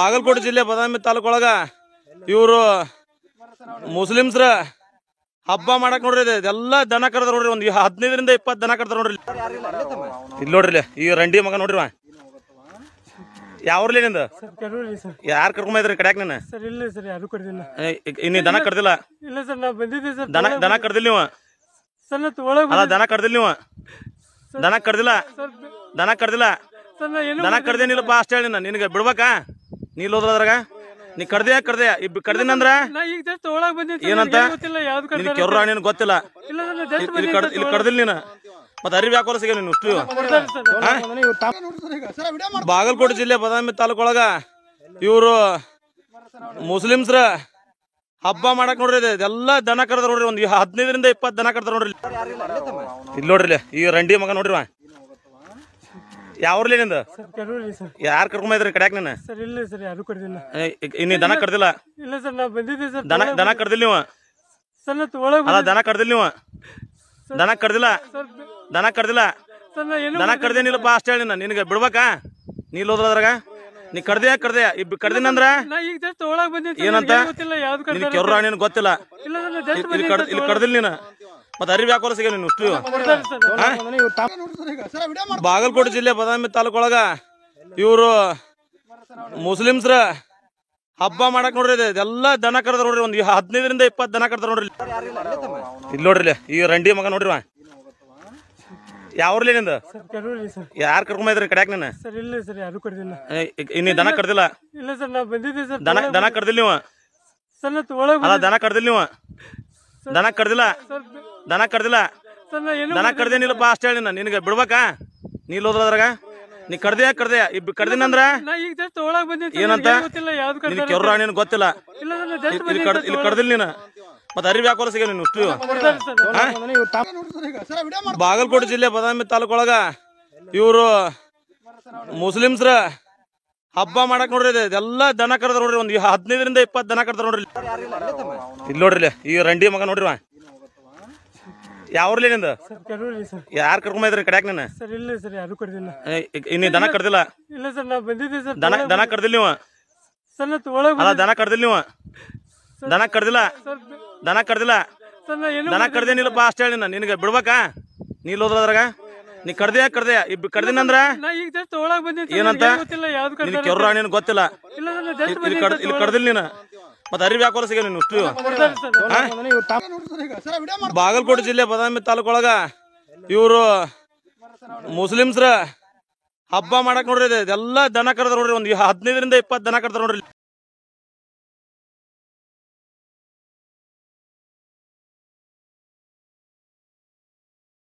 ಬಾಗಲಕೋಟೆ ಜಿಲ್ಲೆ ಬದಾಮಿ ಒಳಗ ಇವರು ಮುಸ್ಲಿಮ್ಸ್ರ ಹಬ್ಬ ಮಾಡಕ್ ನೋಡ್ರಿ ಎಲ್ಲಾ ದನ ಕರ್ದ ನೋಡ್ರಿ ಒಂದ್ ಹದಿನೈದರಿಂದ ಇಪ್ಪತ್ತು ದನ ಕರ್ದ ನೋಡ್ರಿ ಇಲ್ಲಿ ನೋಡ್ರಿ ಈ ರಂಡಿ ಮಗ ನೋಡ್ರಿ ಯಾವ ನಿಂದ ಯಾರು ಕರ್ಕೊಂಡ್ ಕಡ್ಯಾಕ ನೀನು ಇನ್ನು ದನ ಕರ್ದಿಲ್ಲ ದನ ದನ ಕರ್ದಿಲ್ಲ ನೀವ ದನ ಕರ್ದಿಲ್ಲ ನೀವ ದನ ಕರ್ದಿಲ್ಲ ದನ ಕರ್ದಿಲ್ಲ ದನ ಕಡ್ದೇನಿಲ್ಲಪ್ಪ ಅಷ್ಟ ಹೇಳಿ ನಾನು ನಿನಗೆ ಬಿಡ್ಬೇಕಾ ನೀಲ್ ಅದ್ರಾಗ ನೀ ಕಡ್ದೆ ಕಡ್ದೆ ಕಡ್ದಿನಂದ್ರ ಏನಂತ ಕೆರ್ರ ಗೊತ್ತಿಲ್ಲ ಇಲ್ಲಿ ಕಡ್ದಿಲ್ಲ ನೀನು ಮತ್ತೆ ಅರಿವಿ ಯಾಕೆ ಸಿಗ ನೀನು ಬಾಗಲಕೋಟೆ ಜಿಲ್ಲೆ ಬದಾಮಿ ತಾಲೂಕೊಳಗ ಇವರು ಮುಸ್ಲಿಮ್ಸ್ರ ಹಬ್ಬ ಮಾಡಕ್ ನೋಡ್ರಿ ಎಲ್ಲ ದನ ಕರ್ದಾರ ನೋಡ್ರಿ ಒಂದು ಹದಿನೈದರಿಂದ ಇಪ್ಪತ್ತು ದನ ಕರ್ದಾರ ನೋಡ್ರಿ ಇಲ್ಲಿ ನೋಡ್ರಿ ಈ ರಂಡಿ ಮಗ ನೋಡ್ರಿ ಯಾವ್ರಲ್ಲಿ ನಿಂದ ಸರ್ ಕಡೂರಿ ಸರ್ ಯಾರು ಕರ್ಕೊಂಡ್ ಇದ್ರಿ ಕಡ್ಯಾಕ್ ಸರ್ ಇಲ್ಲ ಸರ್ ಯಾರು ಕರೆದಿಲ್ಲ ಇನ್ನಿ ದನ ಕರ್ದಿಲ್ಲ ಇಲ್ಲ ಸರ್ ನಾ ಬಂದಿದ್ದೆ ಸರ್ ದನ ದನ ಕರ್ದಿಲ್ಲ ನೀವು ಸರ್ ನಾ ತೊಗೊಳಗ್ ಅಲ್ಲ ದನ ಕರ್ದಿಲ್ಲ ನೀವು ದನ ಕರ್ದಿಲ್ಲ ದನ ಕರ್ದಿಲ್ಲ ಸರ್ ಏನು ದನ ಕರ್ದೇನಿಲ್ಲಪ್ಪ ಅಷ್ಟೇ ಹೇಳಿ ನಾನು ನಿನಗೆ ಬಿಡ್ಬೇಕಾ ನೀಲ್ ಹೋದ್ರದ್ರಾಗ ನೀ ಕರ್ದೆ ಕರ್ದೆ ಕರ್ದಿನ ಅಂದ್ರ ಈಗ ಜಸ್ಟ್ ಒಳಗ್ ಬಂದಿದ್ದೀನಿ ಏನಂತ ನಿನ್ ಕೆರ್ರ ನೀನ್ ಗೊತ್ತಿಲ್ಲ ಇಲ್ಲಿ ಕರ್ದಿಲ್ಲ ನೀನು ಮತ್ತೆ ಅರಿವಿ ಯಾಕೋಲ ಸಿಗ ನೀನು ಇಷ್ಟು ಬಾಗಲಕೋಟೆ ಜಿಲ್ಲೆ ಬದಾಮಿ ತಾಲೂಕೊಳಗ ಇವರು ಮುಸ್ಲಿಮ್ಸ್ರ ಹಬ್ಬ ಮಾಡಕ್ ನೋಡ್ರಿ ಇದೆಲ್ಲ ದನ ಕರ್ದಾರ ನೋಡ್ರಿ ಒಂದ್ ಹದಿನೈದರಿಂದ ಇಪ್ಪತ್ತು ದನ ಕರ್ದಾರ ನೋಡ್ರಿ ಇಲ್ಲಿ ನೋಡ್ರಿ ಈ ರಂಡಿ ಮಗ ನೋಡ್ರಿ ಯಾವ ನಿಂದ ಯಾರು ಕರ್ಕೊಂಬಂದ್ರಿ ಕಡ್ಯಾಕ ನೀನು ಇನ್ನ ದನ ಕಡ್ದಿಲ್ಲ ದನ ದನ ಕಡ್ದಿಲ್ಲ ನೀವು ದನ ಕಡ್ದಿಲ್ಲ ನೀವು ದನ ಕಡ್ದಿಲ್ಲ ದನ ಕಡ್ದಿಲ್ಲ ದನ ಕಡ್ದೇನಿಲ್ಲಪ್ಪ ಅಷ್ಟ ಹೇಳಿ ನಾನು ನಿನಗೆ ಬಿಡ್ಬೇಕಾ ನೀಲ್ ಅದ್ರಾಗ ನೀ ಕಡ್ದೆ ಕಡ್ದೆ ಕಡ್ದಿನಂದ್ರ ಏನಂತ ನಿನ್ ಕೆವ್ರ ಗೊತ್ತಿಲ್ಲ ಇಲ್ಲಿ ಕಡ್ದಿಲ್ಲ ನೀನು ಮತ್ತೆ ಅರಿವಿ ಯಾಕೆ ಸಿಗ ನೀನು ಅಷ್ಟು ಬಾಗಲಕೋಟೆ ಜಿಲ್ಲೆ ಬದಾಮಿ ತಾಲೂಕೊಳಗ ಇವರು ಮುಸ್ಲಿಮ್ಸ್ರ ಹಬ್ಬ ಮಾಡಕ್ ನೋಡ್ರಿ ಎಲ್ಲ ದನ ಕಡ್ದಾರ ನೋಡ್ರಿ ಒಂದು ಹದಿನೈದರಿಂದ ಇಪ್ಪತ್ತು ದನ ಕಡ್ದಾರ ನೋಡ್ರಿ ಇಲ್ಲಿ ನೋಡ್ರಿ ಈ ರಂಡಿ ಮಗ ನೋಡ್ರಿ ಯಾವ್ರಲ್ಲಿ ನಿಂದ ಸರ್ ಕೆರೂರಿ ಸರ್ ಯಾರು ಕರ್ಕೊಂಡ್ ಇದ್ರಿ ಕಡ್ಯಾಕ ಸರ್ ಇಲ್ಲ ಸರ್ ಯಾರು ಕಡ್ದಿಲ್ಲ ಇನ್ನು ದನ ಕಡ್ದಿಲ್ಲ ಇಲ್ಲ ಸರ್ ನಾ ಬಂದಿದ್ದೆ ಸರ್ ದನ ದನ ಕಡ್ದಿಲ್ಲ ನೀವು ಸರ್ ನಾ ಅಲ್ಲ ದನ ಕಡ್ದಿಲ್ಲ ನೀವು ದನ ಕಡ್ದಿಲ್ಲ ದನ ಕಡ್ದಿಲ್ಲ ದನ ಕಡ್ದೇನಿಲ್ಲಪ್ಪ ಅಷ್ಟೇ ಹೇಳಿ ನಾನು ನಿನಗೆ ಬಿಡ್ಬೇಕಾ ನೀ ಹೋದ್ರ ಅದ್ರಾಗ ನೀ ಕಡ್ದೆ ಕಡ್ದೆ ಕಡ್ದಿನ ಅಂದ್ರ ಏನಂತ ಕೆರ್ರ ನೀನು ಗೊತ್ತಿಲ್ಲ ಇಲ್ಲಿ ಕಡ್ದಿಲ್ಲ ನೀನ ಮತ್ತೆ ಅರಿವಿ ಹಾಕೋರು ಸಿಗ ನೀನು ಅಷ್ಟು ಬಾಗಲಕೋಟೆ ಜಿಲ್ಲೆ ಬದಾಮಿ ತಾಲೂಕೊಳಗ ಇವರು ಮುಸ್ಲಿಮ್ಸ್ರ ಹಬ್ಬ ಮಾಡಕ್ ನೋಡ್ರಿ ಇದೆಲ್ಲ ದನ ಕರೆದ್ರ ನೋಡ್ರಿ ಒಂದು ಹದಿನೈದರಿಂದ ಇಪ್ಪತ್ತು ದನ ಕರೆದ್ರ ನೋಡ್ರಿ